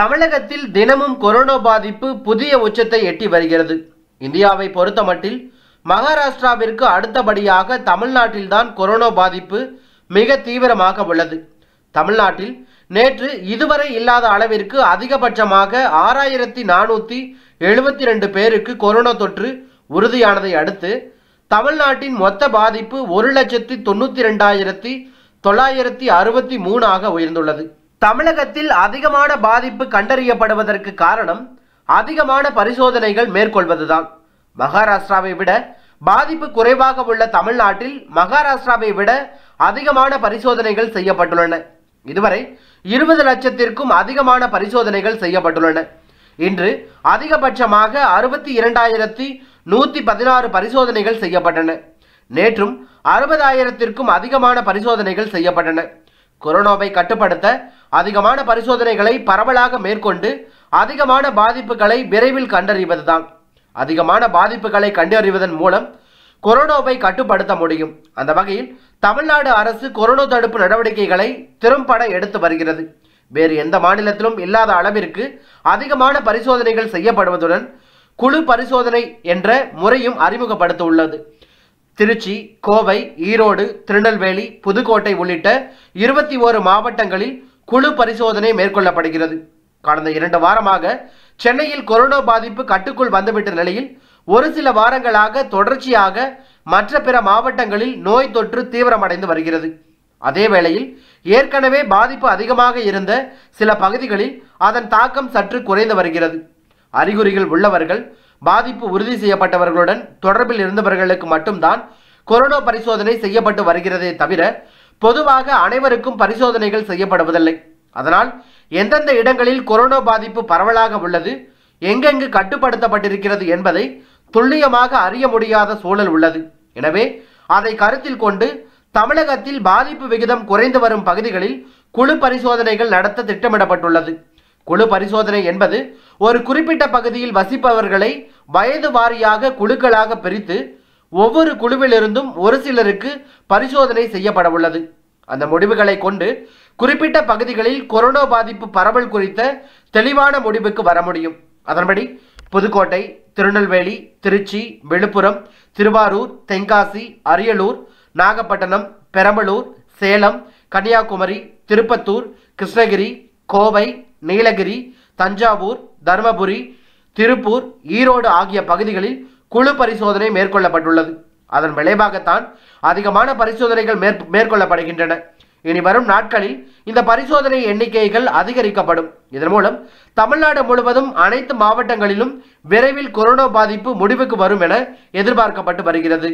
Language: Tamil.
தமிழகத்தில் தினமும் கொரோனா பாதிப்பு புதிய உச்சத்தை எட்டி வருகிறது இந்தியாவை பொறுத்தமட்டில் மகாராஷ்டிராவிற்கு அடுத்தபடியாக தமிழ்நாட்டில்தான் கொரோனா பாதிப்பு மிக தீவிரமாக உள்ளது தமிழ்நாட்டில் நேற்று இதுவரை இல்லாத அளவிற்கு அதிகபட்சமாக ஆறாயிரத்தி நானூற்றி எழுபத்தி ரெண்டு பேருக்கு கொரோனா தொற்று உறுதியானதை அடுத்து தமிழ்நாட்டின் மொத்த பாதிப்பு ஒரு லட்சத்தி தொண்ணூற்றி ரெண்டாயிரத்தி தொள்ளாயிரத்தி அறுபத்தி மூணாக உயர்ந்துள்ளது தமிழகத்தில் அதிகமான பாதிப்பு கண்டறியப்படுவதற்கு காரணம் அதிகமான பரிசோதனைகள் மேற்கொள்வதுதான் மகாராஷ்டிராவை விட பாதிப்பு குறைவாக உள்ள தமிழ்நாட்டில் மகாராஷ்டிராவை விட அதிகமான பரிசோதனைகள் செய்யப்பட்டுள்ளன இதுவரை இருபது லட்சத்திற்கும் அதிகமான பரிசோதனைகள் செய்யப்பட்டுள்ளன இன்று அதிகபட்சமாக அறுபத்தி இரண்டாயிரத்தி நூற்றி பதினாறு பரிசோதனைகள் செய்யப்பட்டன நேற்றும் அறுபதாயிரத்திற்கும் அதிகமான பரிசோதனைகள் செய்யப்பட்டன கொரோனாவை கட்டுப்படுத்த அதிகமான பரிசோதனைகளை பரவலாக மேற்கொண்டு அதிகமான பாதிப்புகளை விரைவில் கண்டறிவதுதான் அதிகமான பாதிப்புகளை கண்டறிவதன் மூலம் கொரோனாவை கட்டுப்படுத்த முடியும் அந்த வகையில் தமிழ்நாடு அரசு கொரோனா தடுப்பு நடவடிக்கைகளை திறம்பட எடுத்து வருகிறது வேறு எந்த மாநிலத்திலும் இல்லாத அளவிற்கு அதிகமான பரிசோதனைகள் செய்யப்படுவதுடன் குழு பரிசோதனை என்ற முறையும் அறிமுகப்படுத்த உள்ளது திருச்சி கோவை ஈரோடு திருநெல்வேலி புதுக்கோட்டை உள்ளிட்ட இருபத்தி ஓரு மாவட்டங்களில் குழு பரிசோதனை மேற்கொள்ளப்படுகிறது கடந்த இரண்டு வாரமாக சென்னையில் கொரோனா பாதிப்பு கட்டுக்குள் வந்துவிட்ட நிலையில் ஒரு சில வாரங்களாக தொடர்ச்சியாக மற்ற பிற மாவட்டங்களில் நோய் தொற்று தீவிரமடைந்து வருகிறது அதே வேளையில் ஏற்கனவே பாதிப்பு அதிகமாக இருந்த சில பகுதிகளில் அதன் தாக்கம் சற்று குறைந்து வருகிறது அறிகுறிகள் உள்ளவர்கள் பாதிப்பு உறுதி செய்யப்பட்டவர்களுடன் தொடர்பில் இருந்தவர்களுக்கு மட்டும்தான் கொரோனா பரிசோதனை செய்யப்பட்டு வருகிறதே தவிர பொதுவாக அனைவருக்கும் பரிசோதனைகள் செய்யப்படுவதில்லை அதனால் எந்தெந்த இடங்களில் கொரோனா பாதிப்பு பரவலாக உள்ளது எங்கெங்கு கட்டுப்படுத்தப்பட்டிருக்கிறது என்பதை துல்லியமாக அறிய முடியாத சூழல் உள்ளது எனவே அதை கருத்தில் கொண்டு தமிழகத்தில் பாதிப்பு விகிதம் குறைந்து வரும் பகுதிகளில் குழு பரிசோதனைகள் நடத்த திட்டமிடப்பட்டுள்ளது குழு பரிசோதனை என்பது ஒரு குறிப்பிட்ட பகுதியில் வசிப்பவர்களை வயது வாரியாக குழுக்களாக பிரித்து ஒவ்வொரு குழுவிலிருந்தும் ஒரு சிலருக்கு பரிசோதனை செய்யப்பட உள்ளது அந்த முடிவுகளை கொண்டு குறிப்பிட்ட பகுதிகளில் கொரோனா பாதிப்பு பரவல் குறித்த தெளிவான முடிவுக்கு வர முடியும் அதன்படி புதுக்கோட்டை திருநெல்வேலி திருச்சி விழுப்புரம் திருவாரூர் தென்காசி அரியலூர் நாகப்பட்டினம் பெரம்பலூர் சேலம் கன்னியாகுமரி திருப்பத்தூர் கிருஷ்ணகிரி கோவை நீலகிரி தஞ்சாவூர் தருமபுரி திருப்பூர் ஈரோடு ஆகிய பகுதிகளில் குழு பரிசோதனை மேற்கொள்ளப்பட்டுள்ளது அதன் விளைவாகத்தான் அதிகமான பரிசோதனைகள் மேற்கொள்ளப்படுகின்றன இனி வரும் நாட்களில் இந்த பரிசோதனை எண்ணிக்கைகள் அதிகரிக்கப்படும் இதன் மூலம் தமிழ்நாடு முழுவதும் அனைத்து மாவட்டங்களிலும் விரைவில் கொரோனா பாதிப்பு முடிவுக்கு வரும் என எதிர்பார்க்கப்பட்டு வருகிறது